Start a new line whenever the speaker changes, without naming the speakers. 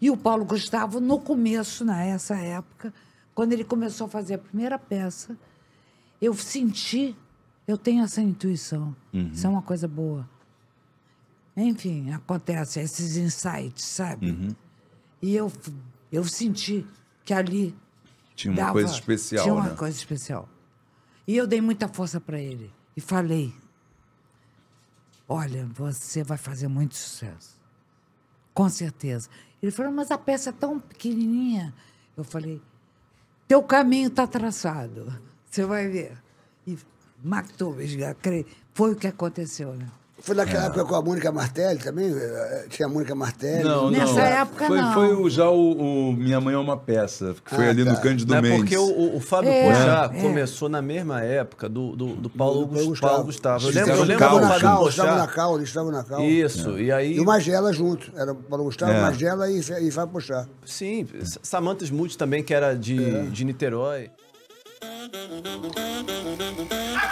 E o Paulo Gustavo, no começo, nessa né, época, quando ele começou a fazer a primeira peça, eu senti, eu tenho essa intuição, uhum. isso é uma coisa boa. Enfim, acontece esses insights, sabe? Uhum. E eu, eu senti que ali tinha uma dava, coisa especial. Tinha uma né? coisa especial. E eu dei muita força para ele e falei: Olha, você vai fazer muito sucesso. Com certeza. Ele falou, mas a peça é tão pequenininha. Eu falei, teu caminho está traçado, você vai ver. E matou, foi o que aconteceu, né?
Foi naquela é. época com a Mônica Martelli também? Eh, eh, tinha a Mônica Martelli? Não, Nessa não. época, foi, não.
Foi já o, o, Minha Mãe é uma Peça, que foi ah, ali tá. no Cândido não Mendes. É porque o, o Fábio é, Pochá é.
começou na mesma época do, do, do Paulo, do, do Paulo Gustavo. Eu lembro, eu lembro do Fábio Pochá. Estava na cal, eles estavam na cal. Isso, é. e aí... E o Magela junto. Era o Paulo Gustavo, é. Magela e, e Fábio Pochá. Sim, Samantha Smooth também, que era de, é. de Niterói. Ah!